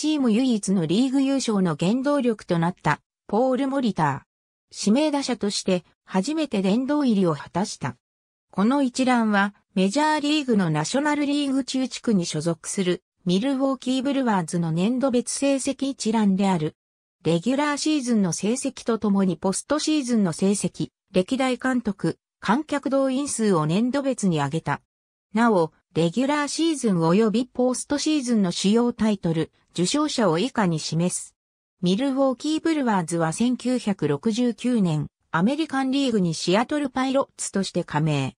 チーム唯一のリーグ優勝の原動力となった、ポール・モリター。指名打者として、初めて殿堂入りを果たした。この一覧は、メジャーリーグのナショナルリーグ中地区に所属する、ミルウォーキー・ブルワーズの年度別成績一覧である。レギュラーシーズンの成績とともにポストシーズンの成績、歴代監督、観客動員数を年度別に上げた。なお、レギュラーシーズン及びポストシーズンの主要タイトル、受賞者を以下に示す。ミルウォーキー・ブルワーズは1969年、アメリカンリーグにシアトルパイロッツとして加盟。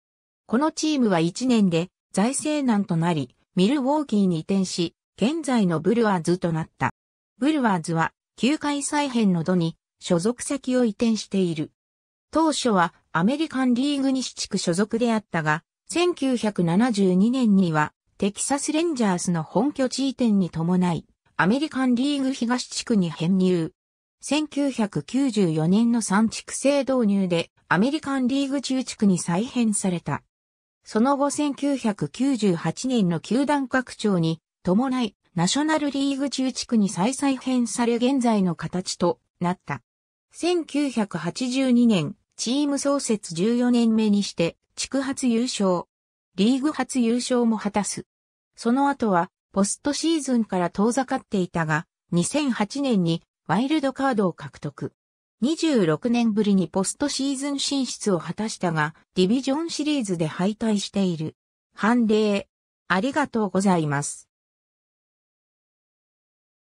このチームは1年で財政難となり、ミルウォーキーに移転し、現在のブルワーズとなった。ブルワーズは、球界再編の度に、所属先を移転している。当初は、アメリカンリーグ西地区所属であったが、1972年にはテキサスレンジャースの本拠地移転に伴い、アメリカンリーグ東地区に編入。1994年の3地区制導入でアメリカンリーグ中地区に再編された。その後1998年の球団拡張に伴いナショナルリーグ中地区に再再編され現在の形となった。1982年チーム創設14年目にして地区初優勝、リーグ初優勝も果たす。その後は、ポストシーズンから遠ざかっていたが、2008年にワイルドカードを獲得。26年ぶりにポストシーズン進出を果たしたが、ディビジョンシリーズで敗退している。判例、ありがとうございます。